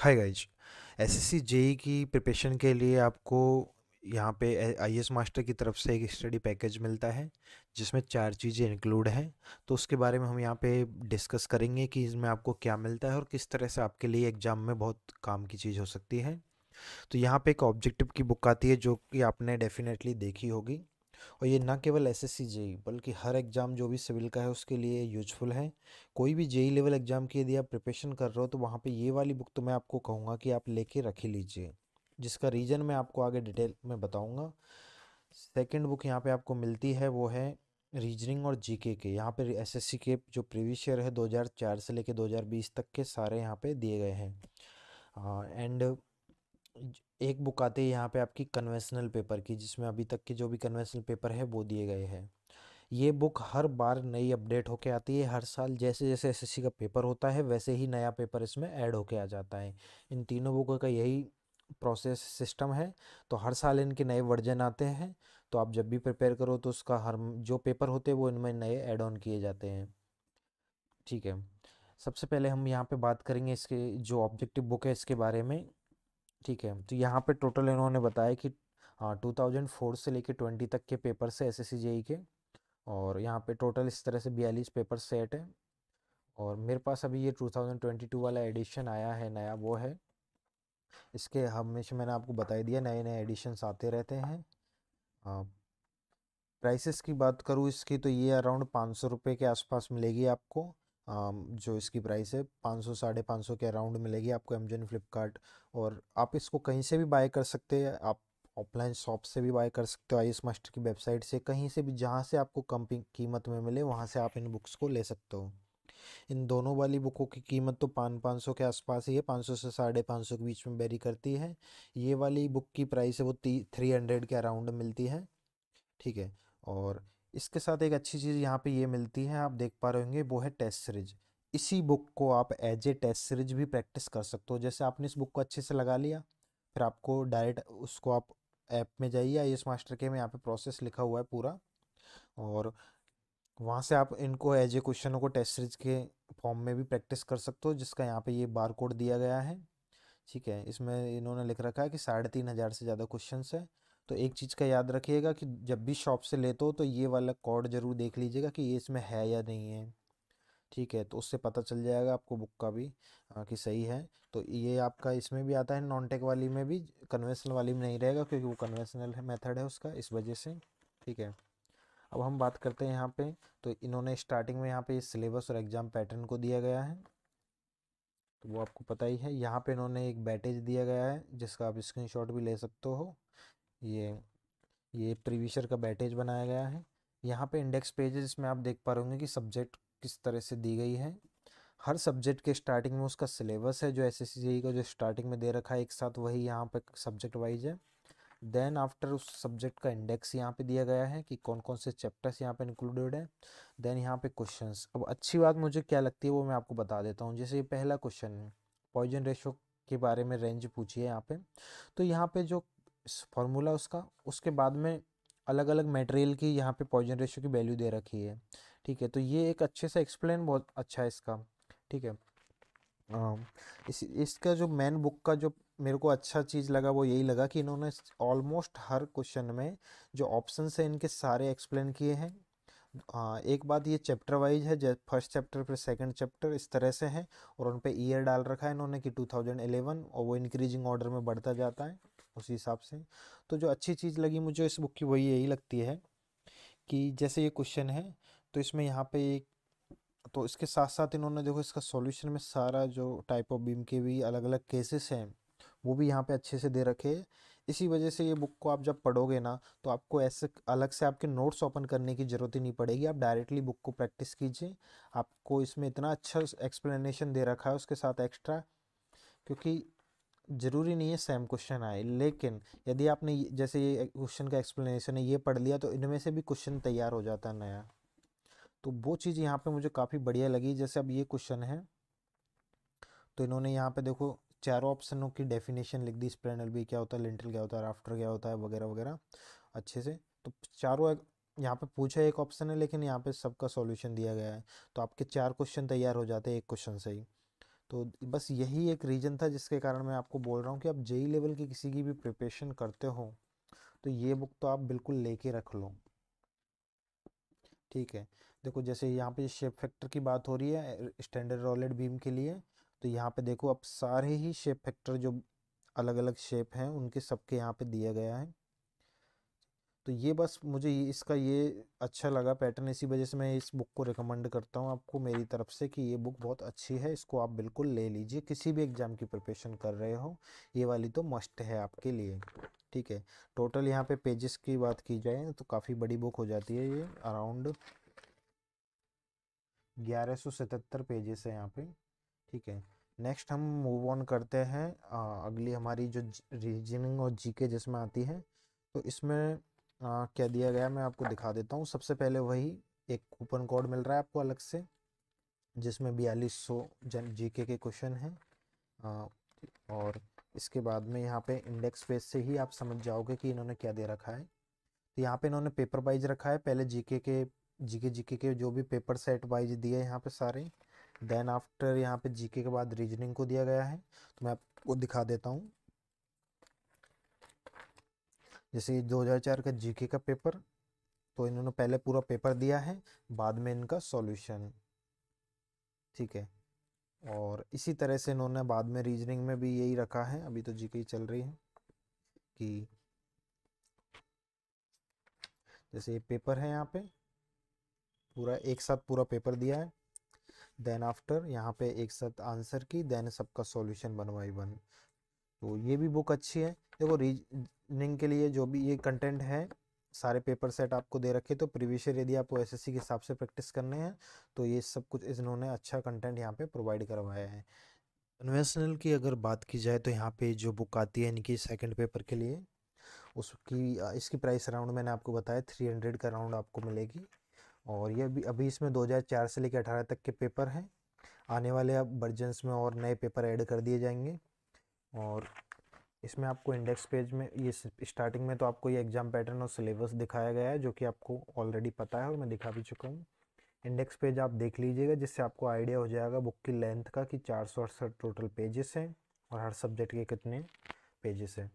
हाय guys एस SSC JE की preparation के लिए आपको यहाँ पे एस मास्टर की तरफ से एक स्टडी पैकेज मिलता है जिसमें चार चीज़ें इंक्लूड हैं तो उसके बारे में हम यहाँ पे डिस्कस करेंगे कि इसमें आपको क्या मिलता है और किस तरह से आपके लिए एग्ज़ाम में बहुत काम की चीज़ हो सकती है तो यहाँ पे एक ऑब्जेक्टिव की बुक आती है जो कि आपने डेफिनेटली देखी होगी और ये ना केवल एस एस e, बल्कि हर एग्ज़ाम जो भी सिविल का है उसके लिए यूजफुल है कोई भी जेई लेवल एग्ज़ाम की यदि आप प्रिपरेशन कर रहे हो तो वहाँ पे ये वाली बुक तो मैं आपको कहूँगा कि आप लेके रख रखी लीजिए जिसका रीज़न मैं आपको आगे डिटेल में बताऊँगा सेकेंड बुक यहाँ पर आपको मिलती है वो है रीजनिंग और जीके के यहाँ पर एसएससी के जो प्रीवियस ईयर है 2004 से लेकर 2020 तक के सारे यहाँ पे दिए गए हैं एंड uh, एक बुक आती है यहाँ पे आपकी कन्वेंशनल पेपर की जिसमें अभी तक के जो भी कन्वेंशनल पेपर है वो दिए गए हैं ये बुक हर बार नई अपडेट होके आती है हर साल जैसे जैसे एसएससी का पेपर होता है वैसे ही नया पेपर इसमें ऐड होके आ जाता है इन तीनों बुकों का यही प्रोसेस सिस्टम है तो हर साल इनके नए वर्जन आते हैं तो आप जब भी प्रिपेयर करो तो उसका हर जो पेपर होते हैं वो इनमें नए ऐड ऑन किए जाते हैं ठीक है सबसे पहले हम यहाँ पे बात करेंगे इसके जो ऑब्जेक्टिव बुक है इसके बारे में ठीक है तो यहाँ पे टोटल इन्होंने बताया कि हाँ टू थाउजेंड फोर से लेके ट्वेंटी तक के पेपर से एस एस e के और यहाँ पे टोटल इस तरह से बयालीस पेपर सेट है और मेरे पास अभी ये टू थाउजेंड ट्वेंटी टू वाला एडिशन आया है नया वो है इसके हमेशा मैंने आपको बताई दिया नए नए एडिशन्स आते रहते हैं प्राइसेस हाँ, की बात करूँ इसकी तो ये अराउंड पाँच सौ रुपये के आसपास मिलेगी आपको जो इसकी प्राइस है पाँच सौ साढ़े पाँच सौ के अराउंड मिलेगी आपको अमेजन फ्लिपकार्ट और आप इसको कहीं से भी बाय कर सकते हैं आप ऑफलाइन शॉप से भी बाय कर सकते हो आई मास्टर की वेबसाइट से कहीं से भी जहाँ से आपको कम कीमत में मिले वहाँ से आप इन बुक्स को ले सकते हो इन दोनों वाली बुकों की कीमत तो पाँच पाँच सौ के आसपास ही है पाँच सौ से साढ़े पाँच सौ के बीच में बेरी करती है ये वाली बुक की प्राइस है वो ती थ्री हंड्रेड के अराउंड मिलती है ठीक है और इसके साथ एक अच्छी चीज़ यहाँ पे ये मिलती है आप देख पा रहे होंगे वो है टेस्ट सीरीज इसी बुक को आप एज ए टेस्ट सीरीज भी प्रैक्टिस कर सकते हो जैसे आपने इस बुक को अच्छे से लगा लिया फिर आपको डायरेक्ट उसको आप ऐप में जाइए आई एस मास्टर के में यहाँ पे प्रोसेस लिखा हुआ है पूरा और वहाँ से आप इनको एज ए क्वेश्चनों को टेस्ट सीरीज के फॉर्म में भी प्रैक्टिस कर सकते हो जिसका यहाँ पे ये बार कोड दिया गया है ठीक है इसमें इन्होंने लिख रखा है कि साढ़े तीन हज़ार से ज़्यादा क्वेश्चन है तो एक चीज़ का याद रखिएगा कि जब भी शॉप से लेते हो तो ये वाला कॉर्ड ज़रूर देख लीजिएगा कि ये इसमें है या नहीं है ठीक है तो उससे पता चल जाएगा आपको बुक का भी आ, कि सही है तो ये आपका इसमें भी आता है नॉन टेक वाली में भी कन्वेंशनल वाली में नहीं रहेगा क्योंकि वो कन्वेंशनल मेथड है उसका इस वजह से ठीक है अब हम बात करते हैं यहाँ पे तो इन्होंने स्टार्टिंग में यहाँ पे सिलेबस और एग्ज़ाम पैटर्न को दिया गया है तो वो आपको पता ही है यहाँ पे इन्होंने एक बैटेज दिया गया है जिसका आप स्क्रीन भी ले सकते हो ये ये प्रीविशर का बैटेज बनाया गया है यहाँ पे इंडेक्स पेजेस में आप देख पा रहे होंगे कि सब्जेक्ट किस तरह से दी गई है हर सब्जेक्ट के स्टार्टिंग में उसका सिलेबस है जो एस एस e का जो स्टार्टिंग में दे रखा है एक साथ वही यहाँ पे सब्जेक्ट वाइज है देन आफ्टर उस सब्जेक्ट का इंडेक्स यहाँ पे दिया गया है कि कौन कौन से चैप्टर्स यहाँ पे इंक्लूडेड है देन यहाँ पे क्वेश्चंस अब अच्छी बात मुझे क्या लगती है वो मैं आपको बता देता हूँ जैसे ये पहला क्वेश्चन है पॉइजन रेशो के बारे में रेंज पूछी है यहाँ पे तो यहाँ पे जो फॉर्मूला उसका उसके बाद में अलग अलग मटेरियल की यहाँ पे पॉइजन रेशियो की वैल्यू दे रखी है ठीक है तो ये एक अच्छे से एक्सप्लेन बहुत अच्छा है इसका ठीक है आ, इस इसका जो मेन बुक का जो मेरे को अच्छा चीज़ लगा वो यही लगा कि इन्होंने ऑलमोस्ट हर क्वेश्चन में जो ऑप्शन है इनके सारे एक्सप्लेन किए हैं आ, एक बात ये चैप्टर वाइज है फर्स्ट चैप्टर फिर सेकंड चैप्टर इस तरह से है और उन पर ईयर डाल रखा है इन्होंने कि 2011 और वो इंक्रीजिंग ऑर्डर में बढ़ता जाता है उस हिसाब से तो जो अच्छी चीज़ लगी मुझे इस बुक की वही यही लगती है कि जैसे ये क्वेश्चन है तो इसमें यहाँ पे एक तो इसके साथ साथ इन्होंने देखो इसका सॉल्यूशन में सारा जो टाइप ऑफ बीम के भी अलग अलग केसेस हैं वो भी यहाँ पे अच्छे से दे रखे इसी वजह से ये बुक को आप जब पढ़ोगे ना तो आपको ऐसे अलग से आपके नोट्स ओपन करने की ज़रूरत ही नहीं पड़ेगी आप डायरेक्टली बुक को प्रैक्टिस कीजिए आपको इसमें इतना अच्छा एक्सप्लेनेशन दे रखा है उसके साथ एक्स्ट्रा क्योंकि ज़रूरी नहीं है सेम क्वेश्चन आए लेकिन यदि आपने जैसे ये क्वेश्चन का एक्सप्लेनेशन है ये पढ़ लिया तो इनमें से भी क्वेश्चन तैयार हो जाता है नया तो वो चीज़ यहाँ पे मुझे काफ़ी बढ़िया लगी जैसे अब ये क्वेश्चन है तो इन्होंने यहाँ पे देखो चारों ऑप्शनों की डेफिनेशन लिख दी स्पेनल भी क्या होता है लिंटल क्या होता है राफ्टर क्या होता है वगैरह वगैरह अच्छे से तो चारों यहाँ पे पूछा एक ऑप्शन है लेकिन यहाँ पे सबका सॉल्यूशन दिया गया है तो आपके चार क्वेश्चन तैयार हो जाते हैं एक क्वेश्चन से ही तो बस यही एक रीज़न था जिसके कारण मैं आपको बोल रहा हूँ कि आप जेई लेवल की किसी की भी प्रिपरेशन करते हो तो ये बुक तो आप बिल्कुल लेके रख लो ठीक है देखो जैसे यहाँ पे शेप फैक्टर की बात हो रही है स्टैंडर्ड रोलेट बीम के लिए तो यहाँ पे देखो अब सारे ही शेप फैक्टर जो अलग अलग शेप हैं उनके सबके यहाँ पे दिया गया है तो ये बस मुझे इसका ये अच्छा लगा पैटर्न इसी वजह से मैं इस बुक को रिकमेंड करता हूँ आपको मेरी तरफ से कि ये बुक बहुत अच्छी है इसको आप बिल्कुल ले लीजिए किसी भी एग्ज़ाम की प्रिपरेशन कर रहे हो ये वाली तो मस्ट है आपके लिए ठीक है टोटल यहाँ पे पेजेस की बात की जाए तो काफ़ी बड़ी बुक हो जाती है ये अराउंड ग्यारह सौ सतहत्तर पेजेस है यहाँ पे ठीक है नेक्स्ट हम मूव ऑन करते हैं अगली हमारी जो रीजनिंग और जीके जिसमें आती है तो इसमें आ, हाँ, क्या दिया गया मैं आपको दिखा देता हूँ सबसे पहले वही एक कूपन कोड मिल रहा है आपको अलग से जिसमें बयालीस सौ जन जी के क्वेश्चन हैं और इसके बाद में यहाँ पे इंडेक्स पेज से ही आप समझ जाओगे कि इन्होंने क्या दे रखा है तो यहाँ पे इन्होंने पेपर वाइज रखा है पहले जीके के जीके जीके के जो भी पेपर सेट वाइज दिए यहाँ पे सारे देन आफ्टर यहाँ पे जीके के बाद रीजनिंग को दिया गया है तो मैं आपको दिखा देता हूँ जैसे 2004 का जीके का पेपर तो इन्होंने पहले पूरा पेपर दिया है बाद में इनका सॉल्यूशन ठीक है और इसी तरह से इन्होंने बाद में रीजनिंग में भी यही रखा है अभी तो जीके ही चल रही है कि जैसे ये पेपर है यहाँ पे पूरा एक साथ पूरा पेपर दिया है देन आफ्टर यहाँ पे एक साथ आंसर की देन सबका सॉल्यूशन वन बन वन तो ये भी बुक अच्छी है देखो रीज लिंक के लिए जो भी ये कंटेंट है सारे पेपर सेट आपको दे रखे तो प्रीवियस ईयर यदि आपको एसएससी के हिसाब से प्रैक्टिस करने हैं तो ये सब कुछ इन्होंने अच्छा कंटेंट यहाँ पे प्रोवाइड करवाया है कन्वेंशनल की अगर बात की जाए तो यहाँ पे जो बुक आती है इनकी सेकेंड पेपर के लिए उसकी इसकी प्राइस अराउंड मैंने आपको बताया थ्री हंड्रेड का अराउंड आपको मिलेगी और ये अभी अभी इसमें चार से लेकर अठारह तक के पेपर हैं आने वाले अब वर्जन्स में और नए पेपर ऐड कर दिए जाएंगे और इसमें आपको इंडेक्स पेज में ये स्टार्टिंग में तो आपको ये एग्जाम पैटर्न और सिलेबस दिखाया गया है जो कि आपको ऑलरेडी पता है और मैं दिखा भी चुका हूँ इंडेक्स पेज आप देख लीजिएगा जिससे आपको आइडिया हो जाएगा बुक की लेंथ का कि चार सौ अड़सठ टोटल पेजेस हैं और हर सब्जेक्ट के कितने पेजेस हैं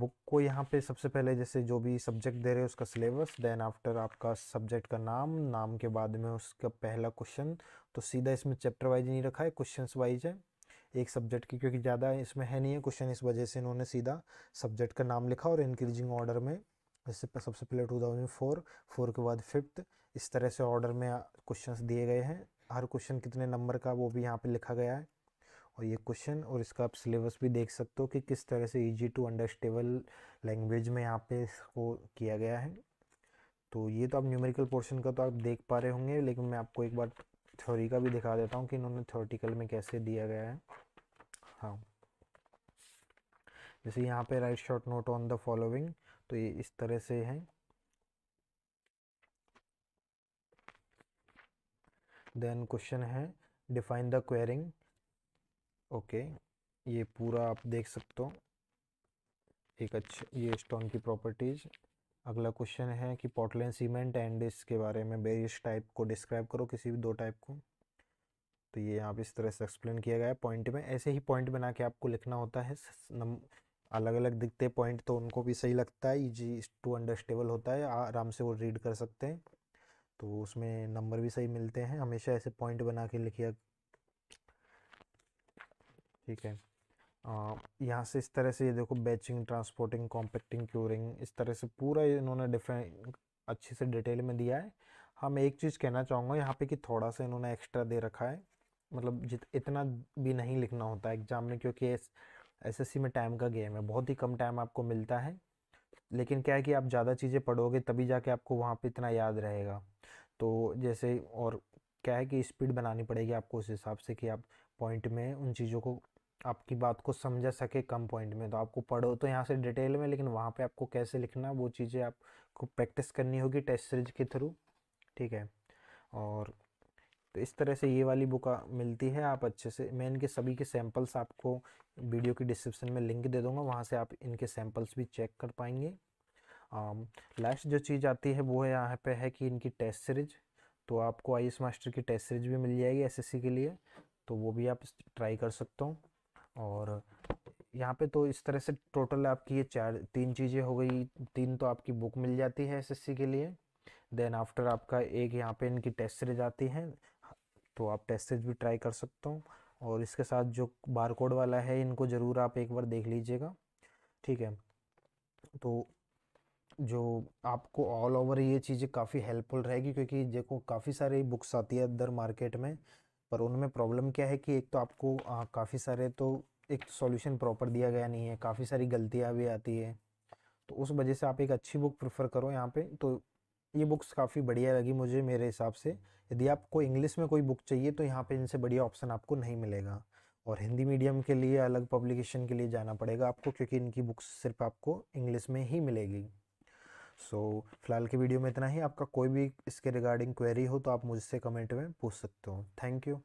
बुक को यहाँ पे सबसे पहले जैसे जो भी सब्जेक्ट दे रहे हैं उसका सिलेबस देन आफ्टर आपका सब्जेक्ट का नाम नाम के बाद में उसका पहला क्वेश्चन तो सीधा इसमें चैप्टर वाइज नहीं रखा है क्वेश्चन वाइज है एक सब्जेक्ट की क्योंकि ज़्यादा इसमें है नहीं है क्वेश्चन इस वजह से इन्होंने सीधा सब्जेक्ट का नाम लिखा और इंक्रीजिंग ऑर्डर में जैसे सबसे पहले टू थाउजेंड फोर फोर के बाद फिफ्थ इस तरह से ऑर्डर में क्वेश्चंस दिए गए हैं हर क्वेश्चन कितने नंबर का वो भी यहाँ पे लिखा गया है और ये क्वेश्चन और इसका आप सिलेबस भी देख सकते हो कि किस तरह से ईजी टू अंडरस्टेबल लैंग्वेज में यहाँ पे इसको किया गया है तो ये तो आप न्यूमेरिकल पोर्शन का तो आप देख पा रहे होंगे लेकिन मैं आपको एक बार थ्योरी का भी दिखा देता हूँ कि इन्होंने थ्योरेटिकल में कैसे दिया गया है हाँ जैसे यहाँ पे write short note on the following तो ये इस तरह से है देन क्वेश्चन है डिफाइन द क्वेरिंग ओके ये पूरा आप देख सकते हो एक अच्छा ये स्टोन की प्रॉपर्टीज अगला क्वेश्चन है कि पोर्टलैंड सीमेंट एंड इसके बारे में बेरिस टाइप को डिस्क्राइब करो किसी भी दो टाइप को तो ये यहाँ पे इस तरह से एक्सप्लेन किया गया है पॉइंट में ऐसे ही पॉइंट बना के आपको लिखना होता है अलग अलग दिखते हैं पॉइंट तो उनको भी सही लगता है इजी टू अंडरस्टेबल होता है आराम से वो रीड कर सकते हैं तो उसमें नंबर भी सही मिलते हैं हमेशा ऐसे पॉइंट बना के लिखिए ठीक है यहाँ से इस तरह से ये देखो बैचिंग ट्रांसपोर्टिंग कॉम्पैक्टिंग क्यूरिंग इस तरह से पूरा इन्होंने डिफरेंट अच्छे से डिटेल में दिया है हाँ मैं एक चीज़ कहना चाहूँगा यहाँ पे कि थोड़ा सा इन्होंने एक्स्ट्रा दे रखा है मतलब जित इतना भी नहीं लिखना होता एग्ज़ाम में क्योंकि एसएससी में टाइम का गेम है बहुत ही कम टाइम आपको मिलता है लेकिन क्या है कि आप ज़्यादा चीज़ें पढ़ोगे तभी जाके आपको वहाँ पे इतना याद रहेगा तो जैसे और क्या है कि स्पीड बनानी पड़ेगी आपको उस हिसाब से कि आप पॉइंट में उन चीज़ों को आपकी बात को समझा सके कम पॉइंट में तो आपको पढ़ो तो यहाँ से डिटेल में लेकिन वहाँ पर आपको कैसे लिखना वो चीज़ें आपको प्रैक्टिस करनी होगी टेस्ट सीरीज के थ्रू ठीक है और तो इस तरह से ये वाली बुक मिलती है आप अच्छे से मैं इनके सभी के सैम्पल्स आपको वीडियो की डिस्क्रिप्शन में लिंक दे दूंगा वहाँ से आप इनके सैम्पल्स भी चेक कर पाएंगे लास्ट जो चीज़ आती है वो है यहाँ पे है कि इनकी टेस्ट सीरीज तो आपको आई मास्टर की टेस्ट सीरीज भी मिल जाएगी एस के लिए तो वो भी आप ट्राई कर सकते हो और यहाँ पे तो इस तरह से टोटल आपकी ये चार तीन चीज़ें हो गई तीन तो आपकी बुक मिल जाती है एसएससी के लिए देन आफ्टर आपका एक यहाँ पे इनकी टेस्ट सीरीज आती है तो आप टेस्ट से भी ट्राई कर सकते हो और इसके साथ जो बार कोड वाला है इनको ज़रूर आप एक बार देख लीजिएगा ठीक है तो जो आपको ऑल ओवर ये चीज़ें काफ़ी हेल्पफुल रहेगी क्योंकि देखो काफ़ी सारी बुक्स आती है अदर मार्केट में पर उनमें प्रॉब्लम क्या है कि एक तो आपको काफ़ी सारे तो एक सॉल्यूशन प्रॉपर दिया गया नहीं है काफ़ी सारी गलतियाँ भी आती है तो उस वजह से आप एक अच्छी बुक प्रेफर करो यहाँ पे तो ये बुक्स काफ़ी बढ़िया लगी मुझे मेरे हिसाब से यदि आपको इंग्लिश में कोई बुक चाहिए तो यहाँ पे इनसे बढ़िया ऑप्शन आपको नहीं मिलेगा और हिंदी मीडियम के लिए अलग पब्लिकेशन के लिए जाना पड़ेगा आपको क्योंकि इनकी बुक्स सिर्फ आपको इंग्लिश में ही मिलेगी सो so, फिलहाल की वीडियो में इतना ही आपका कोई भी इसके रिगार्डिंग क्वेरी हो तो आप मुझसे कमेंट में पूछ सकते हो थैंक यू